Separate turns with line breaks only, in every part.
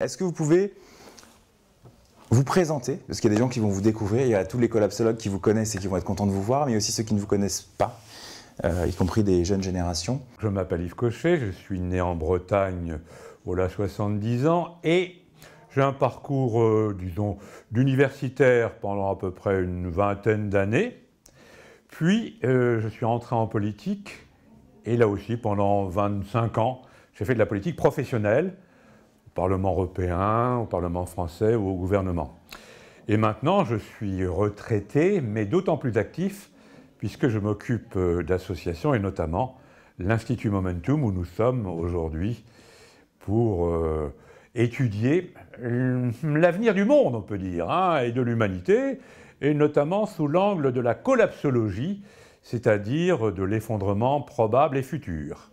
Est-ce que vous pouvez vous présenter Parce qu'il y a des gens qui vont vous découvrir, il y a tous les collapsologues qui vous connaissent et qui vont être contents de vous voir, mais aussi ceux qui ne vous connaissent pas, euh, y compris des jeunes générations.
Je m'appelle Yves Cochet, je suis né en Bretagne, voilà 70 ans, et j'ai un parcours, euh, disons, d'universitaire pendant à peu près une vingtaine d'années. Puis, euh, je suis rentré en politique, et là aussi, pendant 25 ans, j'ai fait de la politique professionnelle, Parlement européen, au Parlement français ou au gouvernement. Et maintenant, je suis retraité, mais d'autant plus actif, puisque je m'occupe euh, d'associations et notamment l'Institut Momentum, où nous sommes aujourd'hui pour euh, étudier hum, l'avenir du monde, on peut dire, hein, et de l'humanité, et notamment sous l'angle de la collapsologie, c'est-à-dire de l'effondrement probable et futur.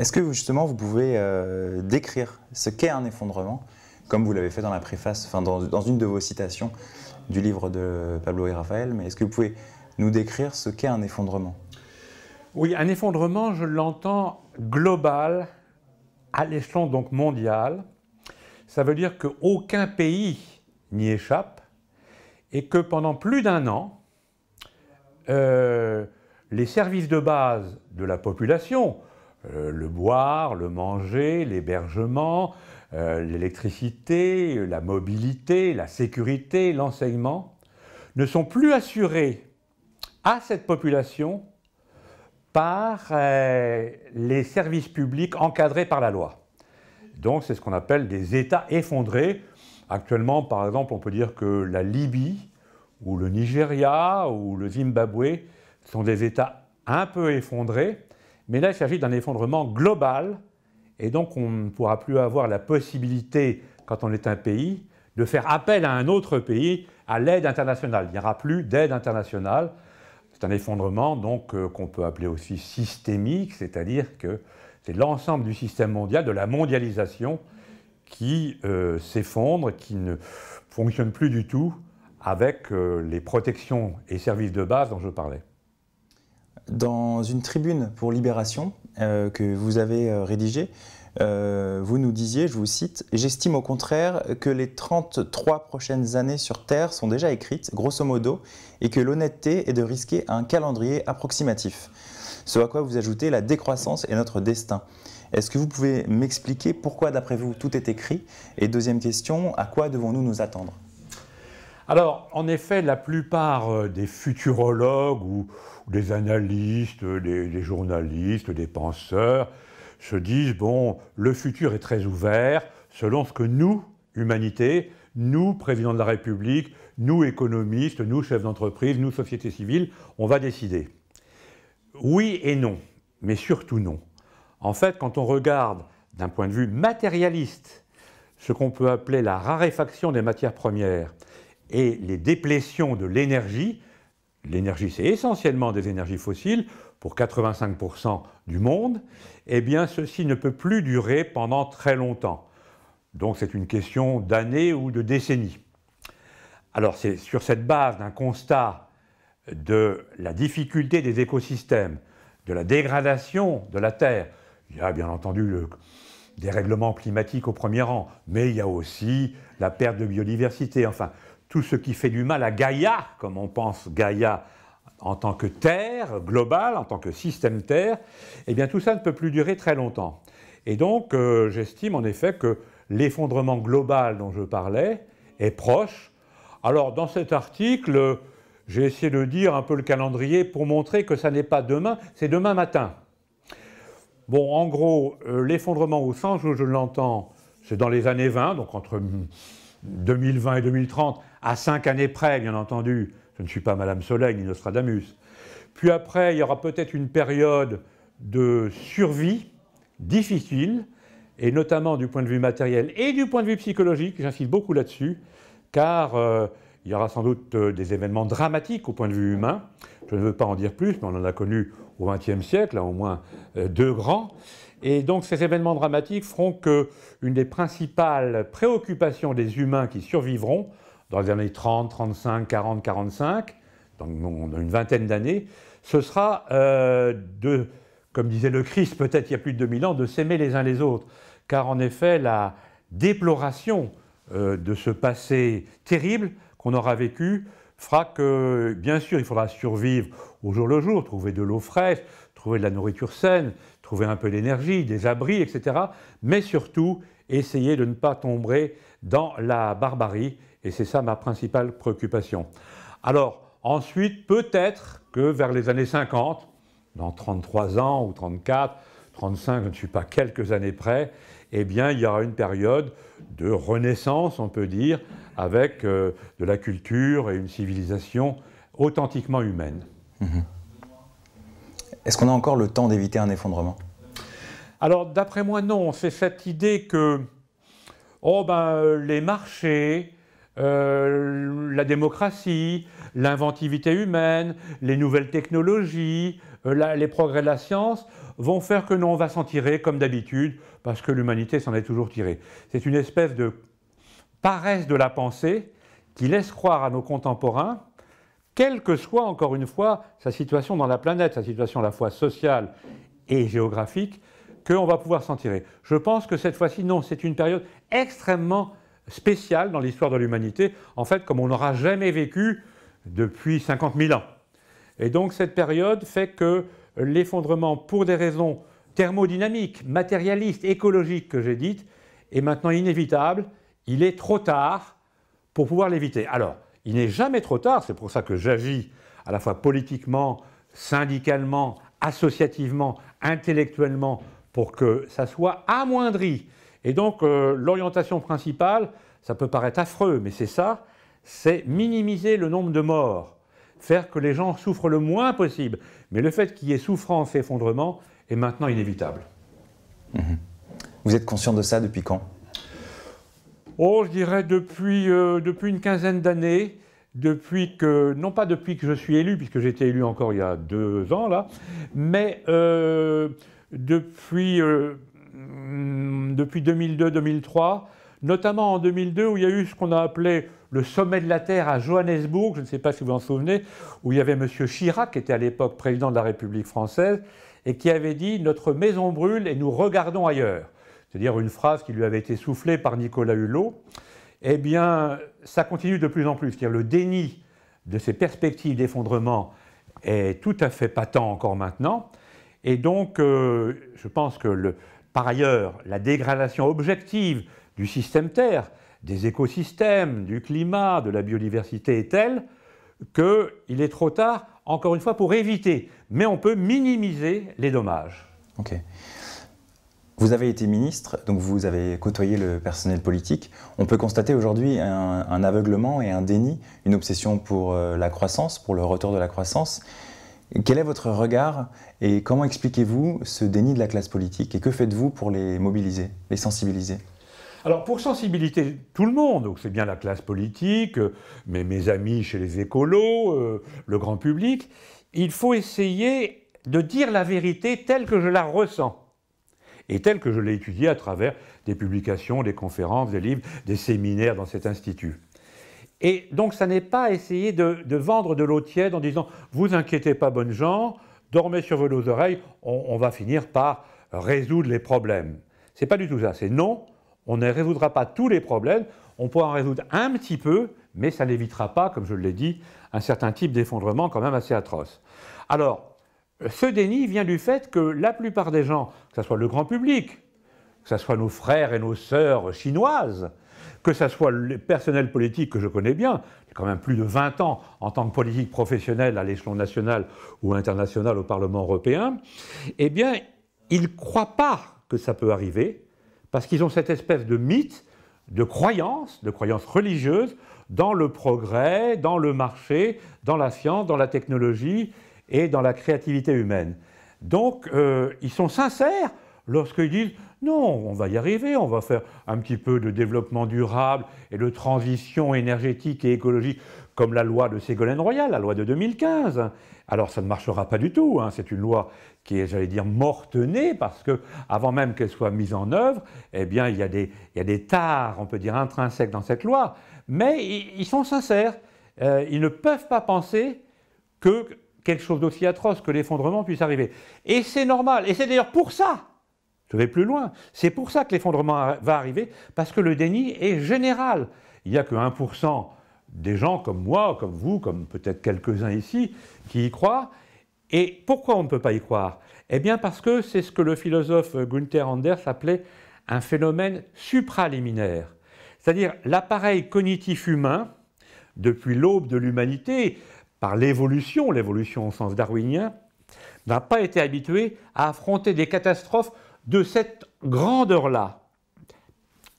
Est-ce que justement vous pouvez euh, décrire ce qu'est un effondrement, comme vous l'avez fait dans la préface, enfin dans, une de vos citations du livre de Pablo et Raphaël, mais est-ce que vous pouvez nous décrire ce qu'est un effondrement
Oui, un effondrement, je l'entends global, à l'échelon donc mondial. Ça veut dire qu'aucun pays n'y échappe et que pendant plus d'un an, euh, les services de base de la population, euh, le boire, le manger, l'hébergement, euh, l'électricité, la mobilité, la sécurité, l'enseignement, ne sont plus assurés à cette population par euh, les services publics encadrés par la loi. Donc c'est ce qu'on appelle des États effondrés. Actuellement, par exemple, on peut dire que la Libye ou le Nigeria ou le Zimbabwe sont des États un peu effondrés mais là, il s'agit d'un effondrement global, et donc on ne pourra plus avoir la possibilité, quand on est un pays, de faire appel à un autre pays à l'aide internationale. Il n'y aura plus d'aide internationale. C'est un effondrement donc euh, qu'on peut appeler aussi systémique, c'est-à-dire que c'est l'ensemble du système mondial, de la mondialisation, qui euh, s'effondre, qui ne fonctionne plus du tout avec euh, les protections et services de base dont je parlais.
Dans une tribune pour Libération euh, que vous avez euh, rédigée, euh, vous nous disiez, je vous cite, J'estime au contraire que les 33 prochaines années sur Terre sont déjà écrites, grosso modo, et que l'honnêteté est de risquer un calendrier approximatif. Ce à quoi vous ajoutez la décroissance et notre destin. Est-ce que vous pouvez m'expliquer pourquoi, d'après vous, tout est écrit Et deuxième question, à quoi devons-nous nous attendre
alors, en effet, la plupart euh, des futurologues ou, des analystes, des, journalistes, des penseurs se disent, bon, le futur est très ouvert selon ce que nous, humanité, nous, Président de la République, nous, économistes, nous, chefs d'entreprise, nous, société civile, on va décider. Oui et non, mais surtout non. En fait, quand on regarde d'un point de vue matérialiste ce qu'on peut appeler la raréfaction des matières premières, et les déplétions de l'énergie, l'énergie c'est essentiellement des énergies fossiles pour 85% du monde, eh bien ceci ne peut plus durer pendant très longtemps. Donc c'est une question d'années ou de décennies. Alors c'est sur cette base d'un constat de la difficulté des écosystèmes, de la dégradation de la Terre. Il y a bien entendu le règlements climatiques au premier rang, mais il y a aussi la perte de biodiversité. Enfin, tout ce qui fait du mal à Gaïa, comme on pense Gaïa en tant que Terre globale, en tant que système Terre, eh bien tout ça ne peut plus durer très longtemps. Et donc euh, j'estime en effet que l'effondrement global dont je parlais est proche. Alors dans cet article, j'ai essayé de dire un peu le calendrier pour montrer que ça n'est pas demain, c'est demain matin. Bon, en gros, euh, l'effondrement au sens où je l'entends, c'est dans les années 20, donc entre 2020 et 2030, à cinq années près, bien entendu. Je ne suis pas Madame Soleil ni Nostradamus. Puis après, il y aura peut-être une période de survie difficile, et notamment du point de vue matériel et du point de vue psychologique, j'insiste beaucoup là-dessus, car euh, il y aura sans doute euh, des événements dramatiques au point de vue humain. Je ne veux pas en dire plus, mais on en a connu au XXe siècle, au moins euh, deux grands. Et donc ces événements dramatiques feront que une des principales préoccupations des humains qui survivront dans les années 30, 35, 40, 45, dans une vingtaine d'années, ce sera euh, de, comme disait le Christ peut-être il y a plus de 2000 ans, de s'aimer les uns les autres. Car en effet, la déploration euh, de ce passé terrible qu'on aura vécu fera que, bien sûr, il faudra survivre au jour le jour, trouver de l'eau fraîche, trouver de la nourriture saine, trouver un peu d'énergie, des abris, etc. Mais surtout, essayer de ne pas tomber dans la barbarie et c'est ça ma principale préoccupation. Alors, ensuite, peut-être que vers les années 50, dans 33 ans ou 34, 35, je ne suis pas quelques années près, eh bien, il y aura une période de renaissance, on peut dire, avec euh, de la culture et une civilisation authentiquement humaine. Mm-hmm. Est-ce qu'on a encore le
temps d'éviter un effondrement
Alors, d'après moi, non. C'est cette idée que oh ben, euh, les marchés, euh, la démocratie, l'inventivité humaine, les nouvelles technologies, euh, les progrès de la science vont faire que nous, on va s'en tirer comme d'habitude, parce que l'humanité s'en est toujours tirée. C'est une espèce de paresse de la pensée qui laisse croire à nos contemporains, quelle que soit encore une fois sa situation dans la planète, sa situation à la fois sociale et géographique, qu'on va pouvoir s'en tirer. Je pense que cette fois-ci, non, c'est une période extrêmement spécial dans l'histoire de l'humanité, en fait comme on n'aura jamais vécu depuis 50 000 ans. Et donc cette période fait que l'effondrement, pour des raisons thermodynamiques, matérialistes, écologiques que j'ai dites, est maintenant inévitable, il est trop tard pour pouvoir l'éviter. Alors, il n'est jamais trop tard, c'est pour ça que j'agis à la fois politiquement, syndicalement, associativement, intellectuellement, pour que ça soit amoindri. Et donc euh, l'orientation principale, ça peut paraître affreux, mais c'est ça, c'est minimiser le nombre de morts, faire que les gens souffrent le moins possible. Mais le fait qu'il y ait souffrance et effondrement est maintenant inévitable.
Mhm. Vous êtes conscient de ça depuis quand
Oh, je dirais depuis, euh, depuis une quinzaine d'années, depuis que, non pas depuis que je suis élu, puisque j'ai été élu encore il y a deux ans là, mais euh, depuis Mm, depuis 2002-2003, notamment en 2002 où il y a eu ce qu'on a appelé le sommet de la Terre à Johannesburg, je ne sais pas si vous vous en souvenez, où il y avait M. Chirac, qui était à l'époque président de la République française, et qui avait dit Notre maison brûle et nous regardons ailleurs. C'est-à-dire une phrase qui lui avait été soufflée par Nicolas Hulot. Eh bien, ça continue de plus en plus. C'est-à-dire le déni de ces perspectives d'effondrement est tout à fait patent encore maintenant. Et donc, euh, je pense que le, par ailleurs, la dégradation objective du système Terre, des écosystèmes, du climat, de la biodiversité est telle qu'il est trop tard, encore une fois, pour éviter. Mais on peut minimiser les dommages.
Ok. Vous avez été ministre, donc vous avez côtoyé le personnel politique. On peut constater aujourd'hui un, aveuglement et un déni, une obsession pour euh, la croissance, pour le retour de la croissance, quel est votre regard et comment expliquez-vous ce déni de la classe politique et que faites-vous pour les mobiliser, les sensibiliser
alors pour sensibiliser tout le monde, c'est bien la classe politique, euh, mais mes amis chez les écolos, euh, le grand public, il faut essayer de dire la vérité telle que je la ressens et telle que je l'ai étudiée à travers des publications, des conférences, des livres, des séminaires dans cet institut. Et donc, ça n'est pas essayer de, vendre de l'eau tiède en disant Vous inquiétez pas, bonnes gens, dormez sur vos oreilles, on, va finir par résoudre les problèmes. C'est pas du tout ça. C'est non, on ne résoudra pas tous les problèmes, on pourra en résoudre un petit peu, mais ça n'évitera pas, comme je l'ai dit, un certain type d'effondrement quand même assez atroce. Alors, ce déni vient du fait que la plupart des gens, que ce soit le grand public, que ce soit nos frères et nos sœurs chinoises, que ce soit le personnel politique que je connais bien, j'ai quand même plus de 20 ans en tant que politique professionnelle à l'échelon national ou international au Parlement européen, eh bien, ils ne croient pas que ça peut arriver, parce qu'ils ont cette espèce de mythe, de croyance, de croyance religieuse, dans le progrès, dans le marché, dans la science, dans la technologie et dans la créativité humaine. Donc, euh, ils sont sincères lorsqu'ils disent non, on va y arriver, on va faire un petit peu de développement durable et de transition énergétique et écologique, comme la loi de Ségolène Royal, la loi de 2015. Alors ça ne marchera pas du tout, hein. c'est une loi qui est, j'allais dire, morte-née, parce que avant même qu'elle soit mise en œuvre, eh bien, il y, a des, il tares, on peut dire, intrinsèques dans cette loi. Mais ils, sont sincères, euh, ils ne peuvent pas penser que quelque chose d'aussi atroce que l'effondrement puisse arriver. Et c'est normal, et c'est d'ailleurs pour ça je vais plus loin. C'est pour ça que l'effondrement va arriver, parce que le déni est général. Il n'y a que 1% des gens comme moi, comme vous, comme peut-être quelques-uns ici, qui y croient. Et pourquoi on ne peut pas y croire Eh bien parce que c'est ce que le philosophe Gunther Anders appelait un phénomène supraliminaire. C'est-à-dire l'appareil cognitif humain, depuis l'aube de l'humanité, par l'évolution, l'évolution au sens darwinien, n'a pas été habitué à affronter des catastrophes de cette grandeur-là.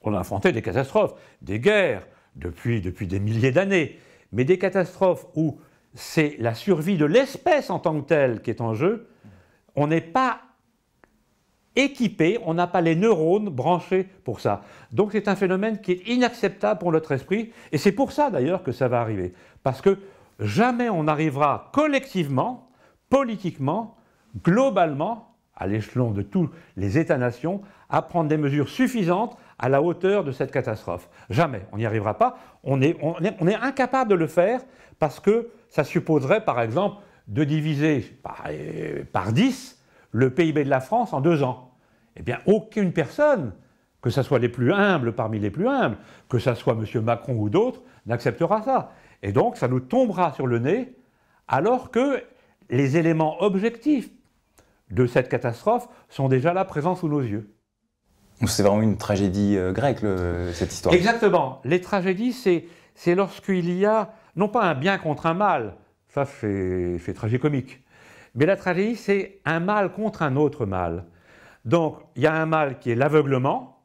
On a affronté des catastrophes, des guerres, depuis, depuis des milliers d'années, mais des catastrophes où c'est la survie de l'espèce en tant que telle qui est en jeu, on n'est pas équipé, on n'a pas les neurones branchés pour ça. Donc c'est un phénomène qui est inacceptable pour notre esprit, et c'est pour ça d'ailleurs que ça va arriver, parce que jamais on n'arrivera collectivement, politiquement, globalement, à l'échelon de tous les États-nations, à prendre des mesures suffisantes à la hauteur de cette catastrophe. Jamais, on n'y arrivera pas. On est, incapable de le faire parce que ça supposerait, par exemple, de diviser par, 10 euh, le PIB de la France en deux ans. Eh bien, aucune personne, que ce soit les plus humbles parmi les plus humbles, que ce soit M. Macron ou d'autres, n'acceptera ça. Et donc, ça nous tombera sur le nez alors que les éléments objectifs de cette catastrophe sont déjà là, présents sous nos yeux.
C'est vraiment une tragédie euh, grecque, cette histoire.
Exactement. Les tragédies, c'est lorsqu'il y a, non pas un bien contre un mal, ça fait c'est comique, mais la tragédie, c'est un mal contre un autre mal. Donc, il y a un mal qui est l'aveuglement,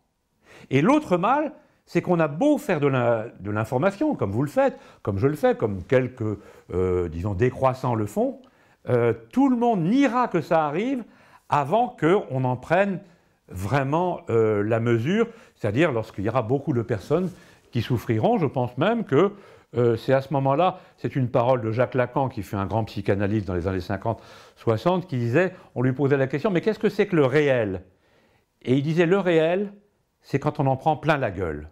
et l'autre mal, c'est qu'on a beau faire de l'information, comme vous le faites, comme je le fais, comme quelques, euh, disons, décroissants le font, euh, tout le monde n'ira que ça arrive avant qu'on en prenne vraiment euh, la mesure, c'est-à-dire lorsqu'il y aura beaucoup de personnes qui souffriront. Je pense même que euh, c'est à ce moment-là, c'est une parole de Jacques Lacan, qui fut un grand psychanalyste dans les années 50-60, qui disait, on lui posait la question, mais qu'est-ce que c'est que le réel Et il disait, le réel, c'est quand on en prend plein la gueule.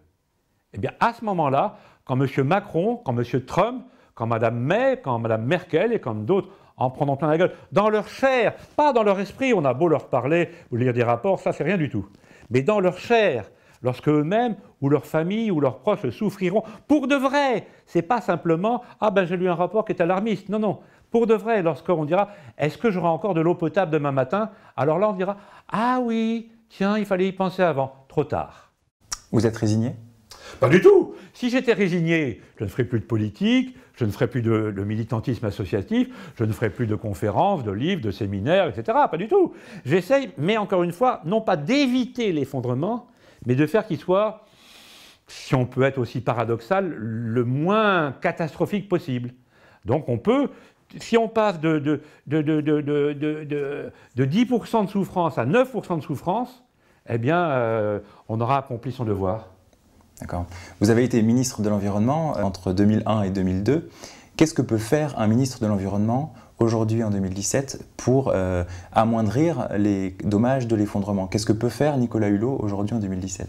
Eh bien, à ce moment-là, quand M. Macron, quand M. Trump, quand Mme May, quand Mme Merkel et comme d'autres en prenant plein la gueule, dans leur chair, pas dans leur esprit, on a beau leur parler ou lire des rapports, ça c'est rien du tout, mais dans leur chair, lorsque eux-mêmes ou leurs famille ou leurs proches souffriront pour de vrai. C'est pas simplement ah ben j'ai lu un rapport qui est alarmiste. Non non, pour de vrai. Lorsqu'on dira est-ce que j'aurai encore de l'eau potable demain matin Alors là on dira ah oui tiens il fallait y penser avant. Trop tard. Vous êtes résigné Pas du tout. Si j'étais résigné, je ne ferais plus de politique, je ne ferais plus de, militantisme associatif, je ne ferais plus de conférences, de livres, de séminaires, etc. Pas du tout. J'essaye, mais encore une fois, non pas d'éviter l'effondrement, mais de faire qu'il soit, si on peut être aussi paradoxal, le moins catastrophique possible. Donc on peut, si on passe de, 10% de souffrance à 9% de souffrance, eh bien, euh, on aura accompli son devoir. D'accord.
Vous avez été ministre de l'Environnement euh, entre 2001 et 2002. Qu'est-ce que peut faire un ministre de l'Environnement aujourd'hui en 2017 pour euh, amoindrir les dommages de l'effondrement Qu'est-ce que peut faire Nicolas Hulot aujourd'hui en 2017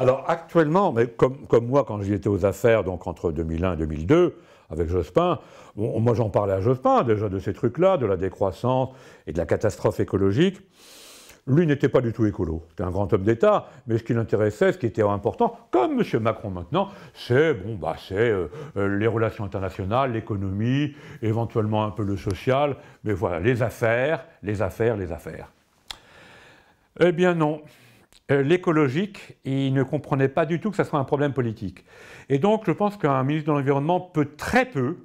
Alors actuellement, comme, moi quand j'y étais aux affaires, entre 2001 et 2002, avec Jospin, moi j'en parlais à Jospin déjà de ces trucs-là, de la décroissance et de la catastrophe écologique. Lui n'était pas du tout écolo. C'était un grand homme d'État, mais ce qui l'intéressait, ce qui était important, comme M. Macron maintenant, c'est bon, bah, c'est euh, euh, les relations internationales, l'économie, éventuellement un peu le social, mais voilà, les affaires, les affaires, les affaires. Eh bien non. Euh, l'écologique, il ne comprenait pas du tout que ça soit un problème politique. Et donc, je pense qu'un ministre de l'Environnement peut très peu,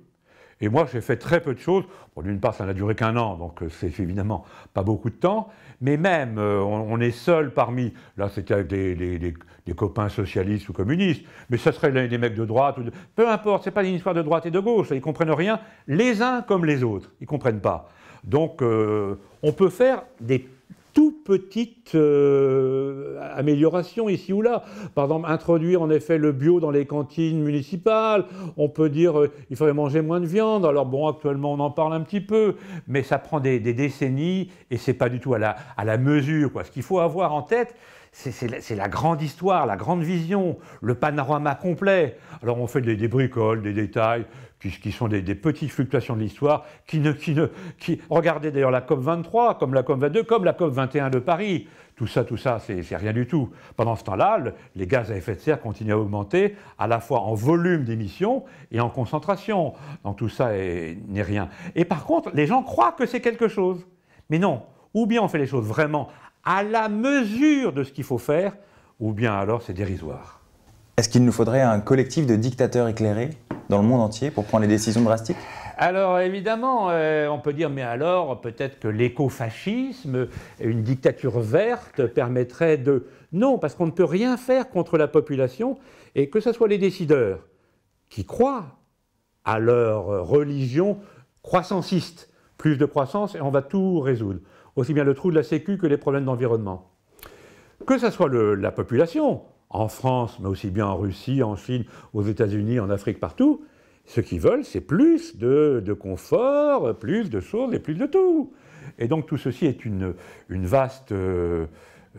et moi, j'ai fait très peu de choses. D'une part, ça n'a duré qu'un an, donc euh, c'est évidemment pas beaucoup de temps. Mais même, euh, on, est seul parmi. Là, c'était avec des, copains socialistes ou communistes, mais ça serait des mecs de droite ou de. Peu importe, c'est pas une histoire de droite et de gauche. Ils comprennent rien, les uns comme les autres. Ils comprennent pas. Donc, euh, on peut faire des toute petite euh, amélioration ici ou là. Par exemple, introduire en effet le bio dans les cantines municipales. On peut dire euh, il faudrait manger moins de viande. Alors bon, actuellement on en parle un petit peu, mais ça prend des, décennies et c'est pas du tout à la, à la mesure. Quoi. Ce qu'il faut avoir en tête, c'est la, grande histoire, la grande vision, le panorama complet. Alors on fait des, des bricoles, des détails, qui, sont des, petites fluctuations de l'histoire, qui ne, qui regardez d'ailleurs la COP 23, comme la COP 22, comme la COP 21 de Paris. Tout ça, tout ça, c'est rien du tout. Pendant ce temps-là, les gaz à effet de serre continuent à augmenter, à la fois en volume d'émissions et en concentration. Donc tout ça n'est rien. Et par contre, les gens croient que c'est quelque chose. Mais non, ou bien on fait les choses vraiment à la mesure de ce qu'il faut faire, ou bien alors c'est dérisoire. Est-ce qu'il nous faudrait
un collectif de dictateurs éclairés dans le monde entier pour prendre les décisions drastiques
alors évidemment, euh, on peut dire, mais alors peut-être que l'écofascisme, une dictature verte, permettrait de... Non, parce qu'on ne peut rien faire contre la population, et que ce soit les décideurs qui croient à leur religion croissanciste, plus de croissance et on va tout résoudre aussi bien le trou de la Sécu que les problèmes d'environnement. Que ce soit la population, en France, mais aussi bien en Russie, en Chine, aux États-Unis, en Afrique, partout, ce qu'ils veulent, c'est plus de, confort, plus de choses et plus de tout. Et donc tout ceci est une, vaste euh,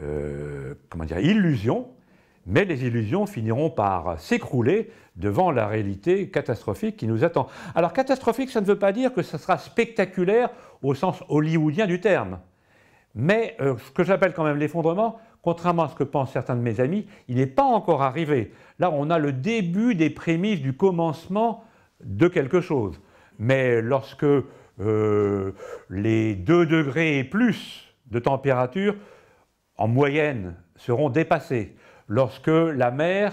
euh, comment dire, illusion mais les illusions finiront par s'écrouler devant la réalité catastrophique qui nous attend. Alors catastrophique, ça ne veut pas dire que ce sera spectaculaire au sens hollywoodien du terme. Mais euh, ce que j'appelle quand même l'effondrement, contrairement à ce que pensent certains de mes amis, il n'est pas encore arrivé. Là, on a le début des prémices du commencement de quelque chose. Mais lorsque euh, les 2 degrés et plus de température, en moyenne, seront dépassés, lorsque la mer,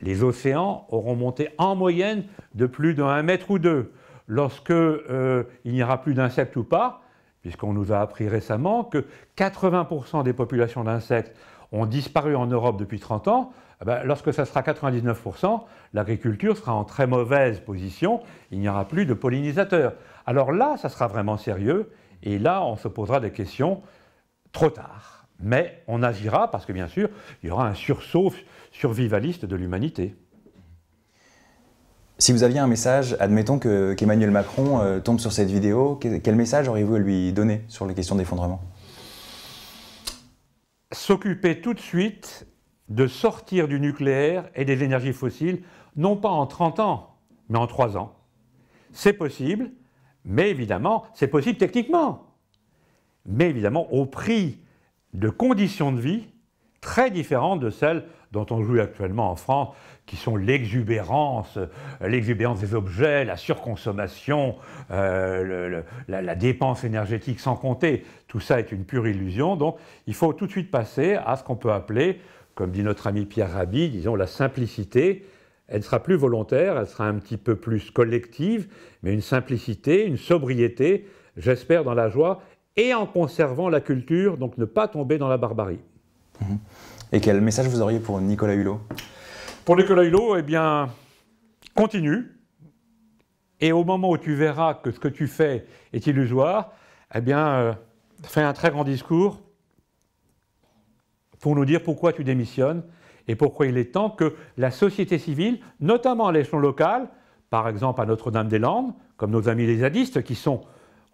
les océans auront monté en moyenne de plus d'un mètre ou deux. Lorsque euh, il n'y aura plus d'insectes ou pas, puisqu'on nous a appris récemment que 80% des populations d'insectes ont disparu en Europe depuis 30 ans, eh ben, lorsque ça sera 99%, l'agriculture sera en très mauvaise position, il n'y aura plus de pollinisateurs. Alors là, ça sera vraiment sérieux, et là, on se posera des questions trop tard. Mais on agira parce que, bien sûr, il y aura un sursaut survivaliste de l'humanité.
Si vous aviez un message, admettons qu'Emmanuel Macron euh, tombe sur cette vidéo, quel, message auriez-vous à lui donner sur les questions d'effondrement
S'occuper tout de suite de sortir du nucléaire et des énergies fossiles, non pas en 30 ans, mais en 3 ans. C'est possible, mais évidemment, c'est possible techniquement. Mais évidemment, au prix de conditions de vie très différentes de celles dont on joue actuellement en France, qui sont l'exubérance, euh, l'exubérance des objets, la surconsommation, euh, la, la, dépense énergétique sans compter. Tout ça est une pure illusion. Donc il faut tout de suite passer à ce qu'on peut appeler, comme dit notre ami Pierre Rabhi, disons la simplicité. Elle sera plus volontaire, elle sera un petit peu plus collective, mais une simplicité, une sobriété, j'espère dans la joie et en conservant la culture, donc ne pas tomber dans la barbarie.
Et quel message vous auriez pour Nicolas Hulot
Pour Nicolas Hulot, eh bien, continue. Et au moment où tu verras que ce que tu fais est illusoire, eh bien, euh, fais un très grand discours pour nous dire pourquoi tu démissionnes et pourquoi il est temps que la société civile, notamment à l'échelon local, par exemple à Notre-Dame-des-Landes, comme nos amis les zadistes qui sont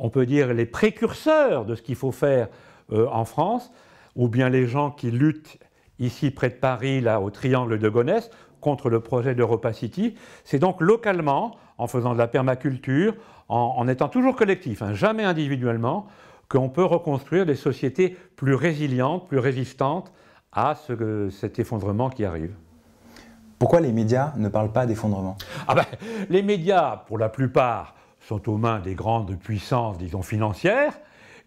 on peut dire, les précurseurs de ce qu'il faut faire euh, en France, ou bien les gens qui luttent ici près de Paris, là au triangle de Gonesse, contre le projet d'Europa City. C'est donc localement, en faisant de la permaculture, en, étant toujours collectif, hein, jamais individuellement, qu'on peut reconstruire des sociétés plus résilientes, plus résistantes à ce, cet effondrement qui arrive. Pourquoi les médias
ne parlent pas d'effondrement
ah ben, Les médias, pour la plupart, sont aux mains des grandes puissances, disons, financières,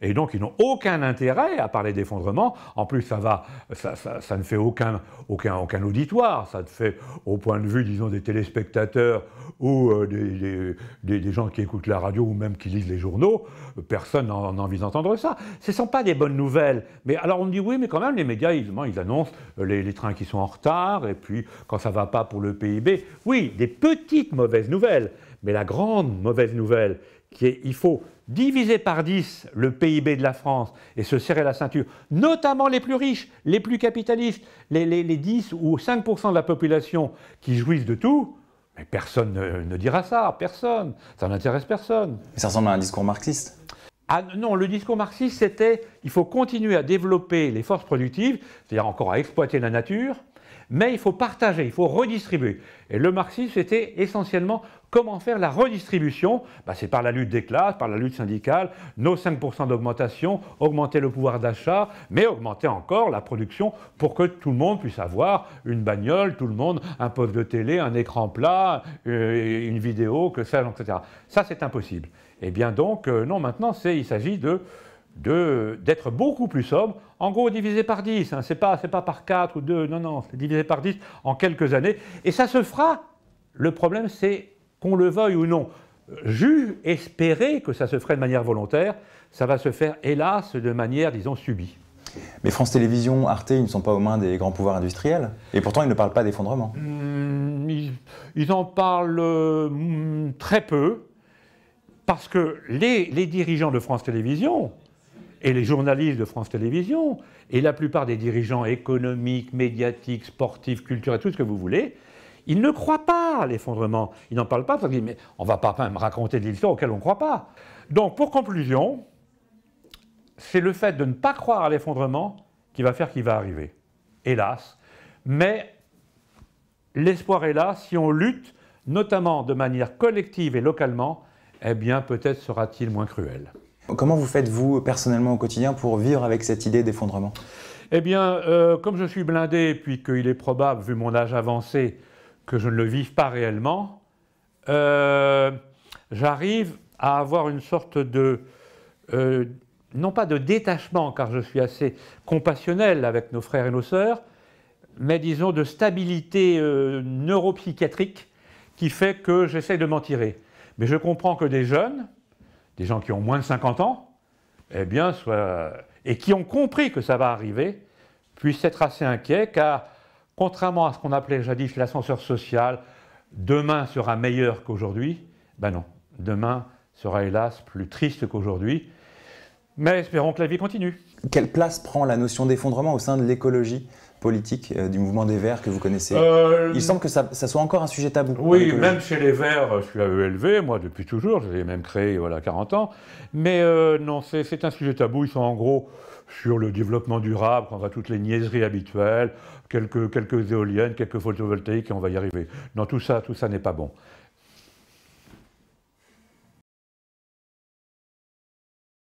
et donc ils n'ont aucun intérêt à parler d'effondrement. En plus, ça, va, ça, ne fait aucun, aucun, aucun, auditoire, ça ne fait au point de vue, disons, des téléspectateurs ou euh, des, gens qui écoutent la radio ou même qui lisent les journaux, personne n'en en, envie d'entendre ça. Ce ne sont pas des bonnes nouvelles. Mais alors on dit oui, mais quand même, les médias, ils, annoncent euh, les, les, trains qui sont en retard, et puis quand ça ne va pas pour le PIB. Oui, des petites mauvaises nouvelles. Mais la grande mauvaise nouvelle, qui est il faut diviser par 10 le PIB de la France et se serrer la ceinture, notamment les plus riches, les plus capitalistes, les, les, les 10 ou 5% de la population qui jouissent de tout, mais personne ne, dira ça, personne, ça n'intéresse personne. Mais ça ressemble à un discours marxiste. Ah non, le discours marxiste, c'était il faut continuer à développer les forces productives, c'est-à-dire encore à exploiter la nature, mais il faut partager, il faut redistribuer. Et le marxisme, c'était essentiellement Comment faire la redistribution bah, C'est par la lutte des classes, par la lutte syndicale, nos 5% d'augmentation, augmenter le pouvoir d'achat, mais augmenter encore la production pour que tout le monde puisse avoir une bagnole, tout le monde un poste de télé, un écran plat, euh, une vidéo, que sais-je, etc. Ça, c'est impossible. Eh bien donc, euh, non, maintenant, il s'agit de d'être beaucoup plus sobre, en gros divisé par 10, hein. c'est pas, pas par 4 ou 2, non, non, c'est divisé par 10 en quelques années, et ça se fera, le problème c'est qu'on le veuille ou non. J'eus espéré que ça se ferait de manière volontaire, ça va se faire hélas de manière, disons, subie.
Mais France Télévisions, Arte, ils ne sont pas aux mains des grands pouvoirs industriels. Et pourtant, ils ne parlent pas d'effondrement.
Hmm, ils, en parlent hmm, très peu. Parce que les, les, dirigeants de France Télévisions, et les journalistes de France Télévisions, et la plupart des dirigeants économiques, médiatiques, sportifs, culturels, tout ce que vous voulez, il ne croit pas à l'effondrement. Il n'en parle pas parce qu'il mais on ne va pas me raconter des histoires auxquelles on ne croit pas. Donc, pour conclusion, c'est le fait de ne pas croire à l'effondrement qui va faire qu'il va arriver. Hélas. Mais l'espoir est là. Si on lutte, notamment de manière collective et localement, eh bien, peut-être sera-t-il moins cruel. Comment vous faites-vous personnellement au quotidien pour vivre avec cette idée d'effondrement Eh bien, euh, comme je suis blindé, puis qu'il est probable, vu mon âge avancé, que je ne le vive pas réellement, euh, j'arrive à avoir une sorte de, euh, non pas de détachement, car je suis assez compassionnel avec nos frères et nos sœurs, mais disons de stabilité euh, neuropsychiatrique qui fait que j'essaie de m'en tirer. Mais je comprends que des jeunes, des gens qui ont moins de 50 ans, eh bien, et qui ont compris que ça va arriver, puissent être assez inquiets, car contrairement à ce qu'on appelait jadis l'ascenseur social, demain sera meilleur qu'aujourd'hui. Ben non, demain sera hélas plus triste qu'aujourd'hui.
Mais espérons que la vie continue. Quelle place prend la notion d'effondrement au sein de l'écologie politique euh, du mouvement des Verts que vous connaissez euh, Il semble que ça, soit encore un
sujet tabou. Oui, même chez les Verts, je suis à ELV, moi depuis toujours, je l'ai même créé voilà 40 ans. Mais euh, non, c'est un sujet tabou, ils sont en gros sur le développement durable, on va toutes les niaiseries habituelles, quelques, quelques éoliennes, quelques photovoltaïques, et on va y arriver. Non, tout ça, tout ça n'est pas bon.